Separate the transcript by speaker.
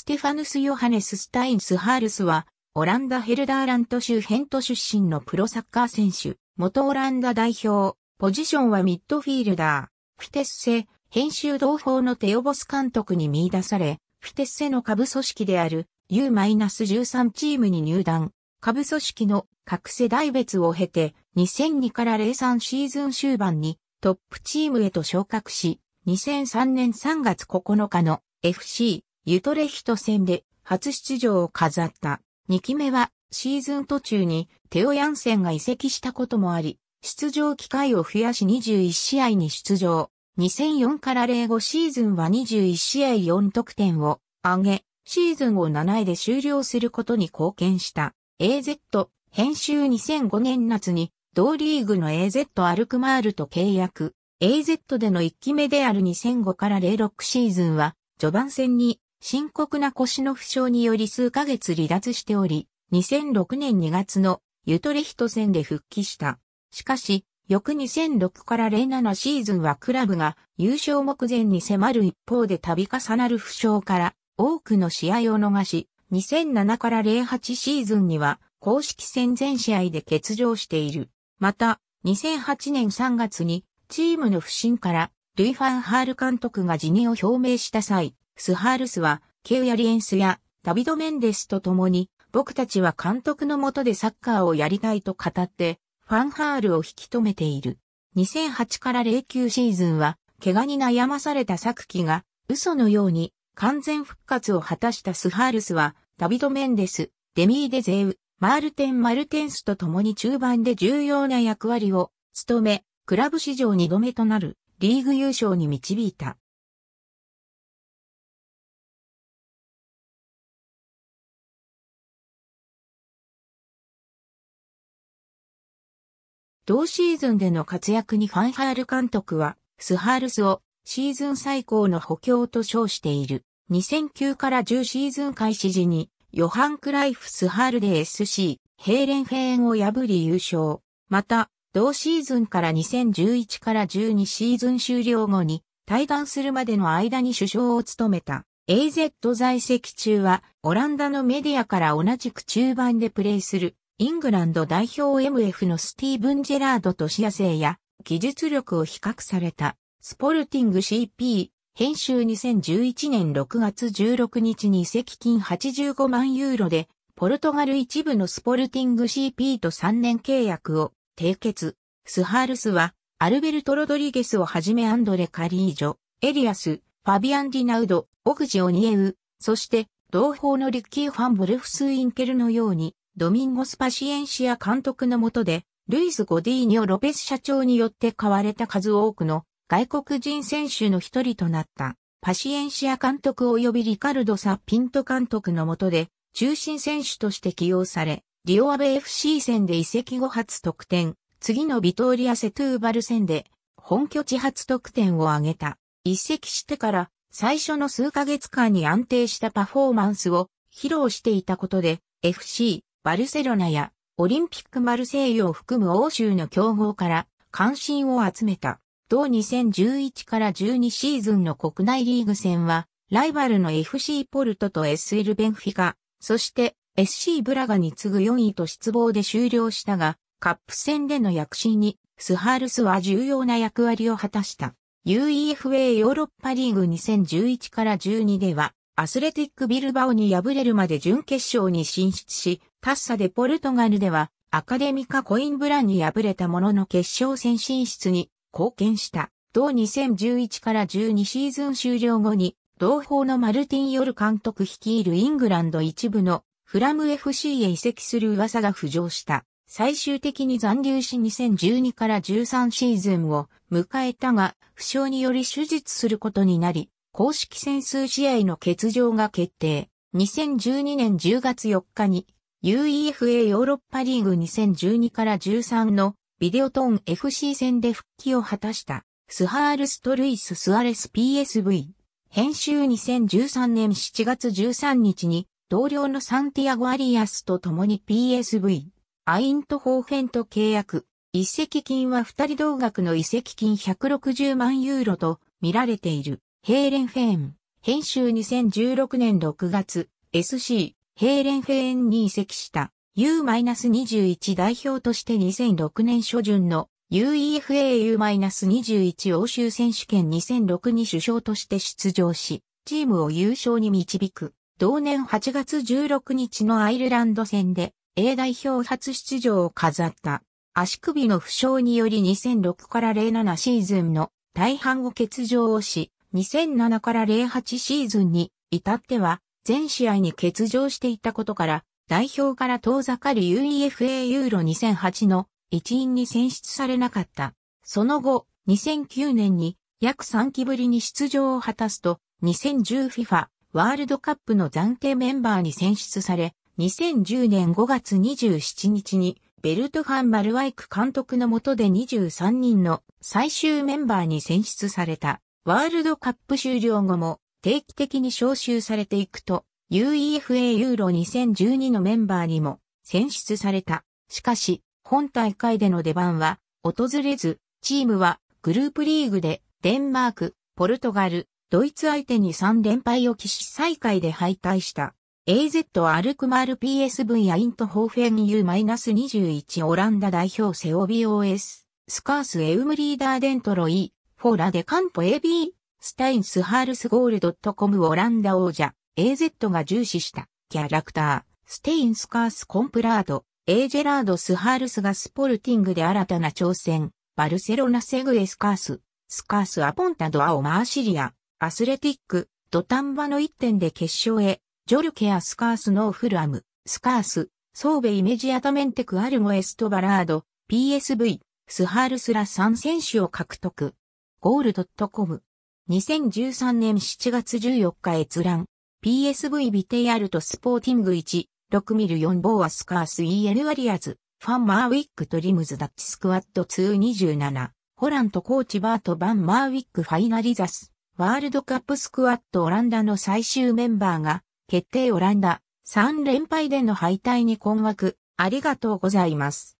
Speaker 1: ステファヌス・ヨハネス・スタインス・ハールスは、オランダ・ヘルダーラント州ヘント出身のプロサッカー選手、元オランダ代表、ポジションはミッドフィールダー、フィテッセ、編集同胞のテオボス監督に見出され、フィテッセの下部組織である U-13 チームに入団、下部組織の各世代別を経て、2002から03シーズン終盤にトップチームへと昇格し、2003年3月9日の FC ユトレヒト戦で初出場を飾った。2期目はシーズン途中にテオ・ヤンセンが移籍したこともあり、出場機会を増やし21試合に出場。2004から05シーズンは21試合4得点を上げ、シーズンを7位で終了することに貢献した。AZ 編集2005年夏に同リーグの AZ アルクマールと契約。AZ での1期目である2005から06シーズンは序盤戦に深刻な腰の負傷により数ヶ月離脱しており、2006年2月のユトレヒト戦で復帰した。しかし、翌2006から07シーズンはクラブが優勝目前に迫る一方で度重なる負傷から多くの試合を逃し、2007から08シーズンには公式戦全試合で欠場している。また、2008年3月にチームの不振からルイ・ファン・ハール監督が辞任を表明した際、スハールスは、ケウヤリエンスやダビド・メンデスと共に、僕たちは監督のもとでサッカーをやりたいと語って、ファンハールを引き止めている。2008から09シーズンは、怪我に悩まされた作機が、嘘のように完全復活を果たしたスハールスは、ダビド・メンデス、デミー・デゼウ、マールテン・マルテンスと共に中盤で重要な役割を務め、クラブ史上2度目となるリーグ優勝に導いた。同シーズンでの活躍にファンハール監督は、スハールスをシーズン最高の補強と称している。2009から10シーズン開始時に、ヨハン・クライフ・スハールで SC、ヘーレンフェーンを破り優勝。また、同シーズンから2011から12シーズン終了後に、退団するまでの間に首相を務めた。AZ 在籍中は、オランダのメディアから同じく中盤でプレーする、イングランド代表 MF のスティーブン・ジェラードと視野性や技術力を比較されたスポルティング CP 編集2011年6月16日に移籍金85万ユーロでポルトガル一部のスポルティング CP と3年契約を締結。スハールスはアルベルト・ロドリゲスをはじめアンドレ・カリージョ、エリアス、ファビアン・ディナウド、オグジ・オニエウ、そして同胞のリッキー・ファン・ブルフス・インケルのようにドミンゴス・パシエンシア監督の下で、ルイス・ゴディーニョ・ロペス社長によって買われた数多くの外国人選手の一人となった。パシエンシア監督及びリカルド・サ・ピント監督の下で、中心選手として起用され、リオアベ FC 戦で移籍後初得点、次のビトーリア・セトゥーバル戦で、本拠地初得点を挙げた。移籍してから、最初の数ヶ月間に安定したパフォーマンスを披露していたことで、FC バルセロナやオリンピックマルセイユを含む欧州の競合から関心を集めた。同2011から12シーズンの国内リーグ戦は、ライバルの FC ポルトと SL ベンフィカ、そして SC ブラガに次ぐ4位と失望で終了したが、カップ戦での躍進に、スハールスは重要な役割を果たした。UEFA ヨーロッパリーグ2011から12では、アスレティックビルバオに敗れるまで準決勝に進出し、タッサでポルトガルではアカデミカコインブランに敗れたものの決勝戦進出に貢献した。同2011から12シーズン終了後に、同胞のマルティン・ヨル監督率いるイングランド一部のフラム FC へ移籍する噂が浮上した。最終的に残留し2012から13シーズンを迎えたが、負傷により手術することになり、公式戦数試合の欠場が決定。2012年10月4日に UEFA ヨーロッパリーグ2012から13のビデオトーン FC 戦で復帰を果たしたスハールストルイス・スアレス PSV。編集2013年7月13日に同僚のサンティアゴ・アリアスと共に PSV、アイントホーフェンと契約。一石金は二人同額の一籍金160万ユーロと見られている。ヘーレンフェーン、編集2016年6月、SC、ヘーレンフェーンに移籍した U-21 代表として2006年初旬の UEFAU-21 欧州選手権2006に首相として出場し、チームを優勝に導く。同年8月16日のアイルランド戦で A 代表初出場を飾った。足首の負傷により2006から07シーズンの大半を欠場をし、2007から08シーズンに至っては全試合に欠場していたことから代表から遠ざかる UEFA ユーロ2008の一員に選出されなかった。その後、2009年に約3期ぶりに出場を果たすと、2010FIFA ワールドカップの暫定メンバーに選出され、2010年5月27日にベルトファン・マルワイク監督の下で23人の最終メンバーに選出された。ワールドカップ終了後も定期的に招集されていくと、UEFA ユーロ2012のメンバーにも選出された。しかし、本大会での出番は訪れず、チームはグループリーグでデンマーク、ポルトガル、ドイツ相手に3連敗を起し再開で敗退した。AZ アルクマール PSV やイントホーフェン U-21 オランダ代表セオビ OS、スカースエウムリーダーデントロイ、フォーラデカンポ AB、スタインスハールスゴールドットコムオランダ王者、AZ が重視した、キャラクター、ステインスカースコンプラード、エージェラード・スハールスがスポルティングで新たな挑戦、バルセロナ・セグエスカース、スカース・アポンタド・アオ・マーシリア、アスレティック、ドタンバの1点で決勝へ、ジョルケア・スカース・ノーフルアム、スカース、ソーベ・イメジアタメンテク・アルゴ・エスト・バラード、PSV、スハールスら3選手を獲得。ゴールドットコム。2013年7月14日閲覧。PSV ビテイアルトスポーティング1、6ミル4ボーアスカース EL ワリアズ、ファンマーウィックトリムズダッチスクワット227、ホランとコーチバートバンマーウィックファイナリザス、ワールドカップスクワットオランダの最終メンバーが、決定オランダ、3連敗での敗退に困惑、ありがとうございます。